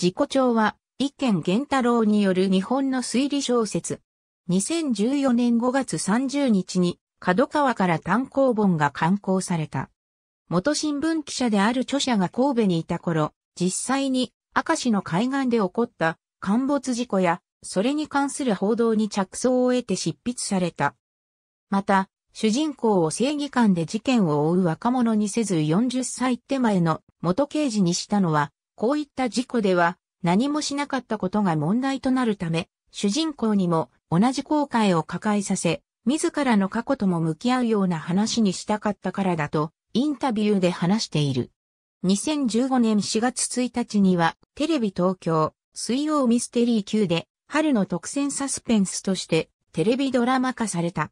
自己調は、一見玄太郎による日本の推理小説。2014年5月30日に、角川から単行本が刊行された。元新聞記者である著者が神戸にいた頃、実際に赤市の海岸で起こった陥没事故や、それに関する報道に着想を得て執筆された。また、主人公を正義感で事件を追う若者にせず40歳手前の元刑事にしたのは、こういった事故では何もしなかったことが問題となるため、主人公にも同じ後悔を抱えさせ、自らの過去とも向き合うような話にしたかったからだと、インタビューで話している。2015年4月1日には、テレビ東京、水曜ミステリー級で、春の特選サスペンスとして、テレビドラマ化された。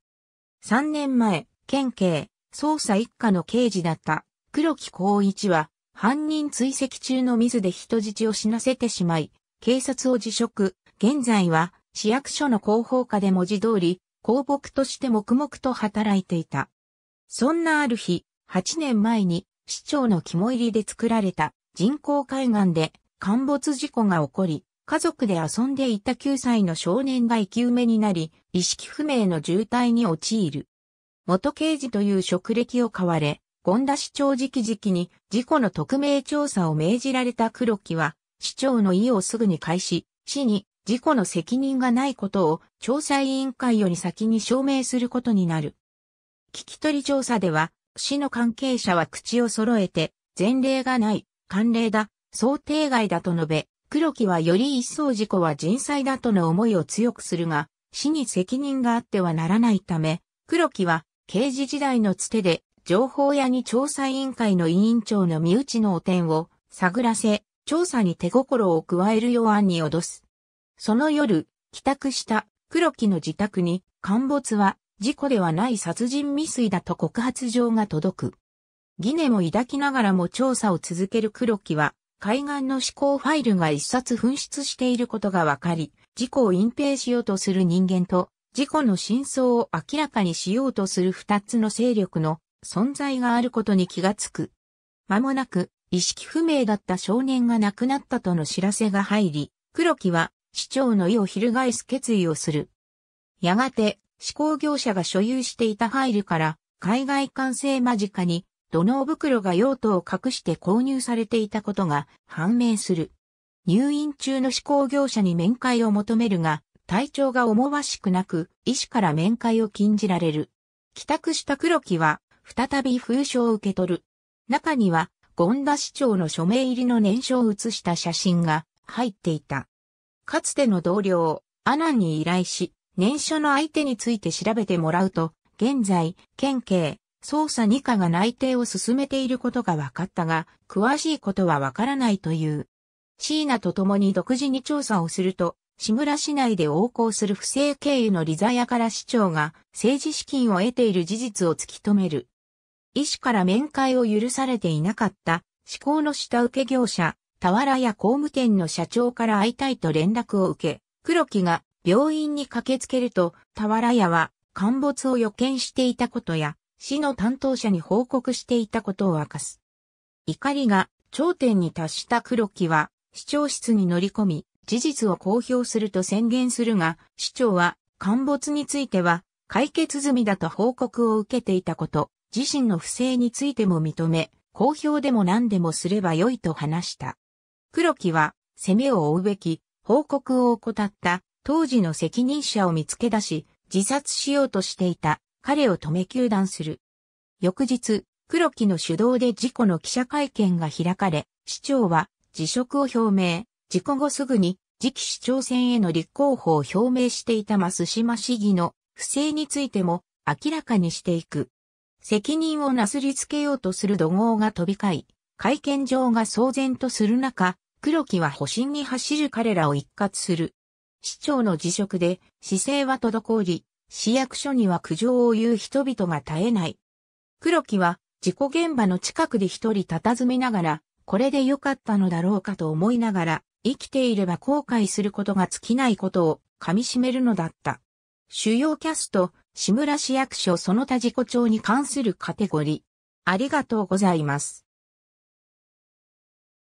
3年前、県警、捜査一課の刑事だった、黒木光一は、犯人追跡中の水で人質を死なせてしまい、警察を辞職。現在は市役所の広報課で文字通り、公僕として黙々と働いていた。そんなある日、8年前に市長の肝入りで作られた人工海岸で陥没事故が起こり、家族で遊んでいた9歳の少年が生き埋めになり、意識不明の重体に陥る。元刑事という職歴を買われ、権田市長直々に事故の特命調査を命じられた黒木は、市長の意をすぐに返し、市に事故の責任がないことを調査委員会より先に証明することになる。聞き取り調査では、市の関係者は口を揃えて、前例がない、慣例だ、想定外だと述べ、黒木はより一層事故は人災だとの思いを強くするが、市に責任があってはならないため、黒木は刑事時代のつてで情報屋に調査委員会の委員長の身内の汚点を探らせ、調査に手心を加えるよう案に脅す。その夜、帰宅した黒木の自宅に、陥没は事故ではない殺人未遂だと告発状が届く。疑念を抱きながらも調査を続ける黒木は、海岸の思考ファイルが一冊紛失していることがわかり、事故を隠蔽しようとする人間と、事故の真相を明らかにしようとする二つの勢力の存在があることに気がつく。間もなく、意識不明だった少年が亡くなったとの知らせが入り、黒木は市長の意を翻す決意をする。やがて、施工業者が所有していたファイルから、海外完成間近に、土の袋が用途を隠して購入されていたことが判明する。入院中の施工業者に面会を求めるが、体調が思わしくなく、医師から面会を禁じられる。帰宅した黒木は、再び封書を受け取る。中には、権田市長の署名入りの年書を写した写真が入っていた。かつての同僚、アナンに依頼し、年書の相手について調べてもらうと、現在、県警、捜査二課が内定を進めていることが分かったが、詳しいことは分からないという。椎名と共に独自に調査をすると、志村市内で横行する不正経由のリザヤから市長が政治資金を得ている事実を突き止める。医師から面会を許されていなかった、施工の下請け業者、俵屋工務店の社長から会いたいと連絡を受け、黒木が病院に駆けつけると、俵屋は陥没を予見していたことや、市の担当者に報告していたことを明かす。怒りが頂点に達した黒木は、市長室に乗り込み、事実を公表すると宣言するが、市長は陥没については解決済みだと報告を受けていたこと、自身の不正についても認め、公表でも何でもすればよいと話した。黒木は、攻めを追うべき、報告を怠った、当時の責任者を見つけ出し、自殺しようとしていた、彼を止め球団する。翌日、黒木の主導で事故の記者会見が開かれ、市長は辞職を表明、事故後すぐに次期市長選への立候補を表明していた増島市議の不正についても明らかにしていく。責任をなすりつけようとする怒号が飛び交い、会見場が騒然とする中、黒木は保身に走る彼らを一括する。市長の辞職で、姿勢は滞り、市役所には苦情を言う人々が絶えない。黒木は、事故現場の近くで一人佇みながら、これで良かったのだろうかと思いながら、生きていれば後悔することが尽きないことを噛み締めるのだった。主要キャスト、志村市役所その他事故調に関するカテゴリー。ありがとうございます。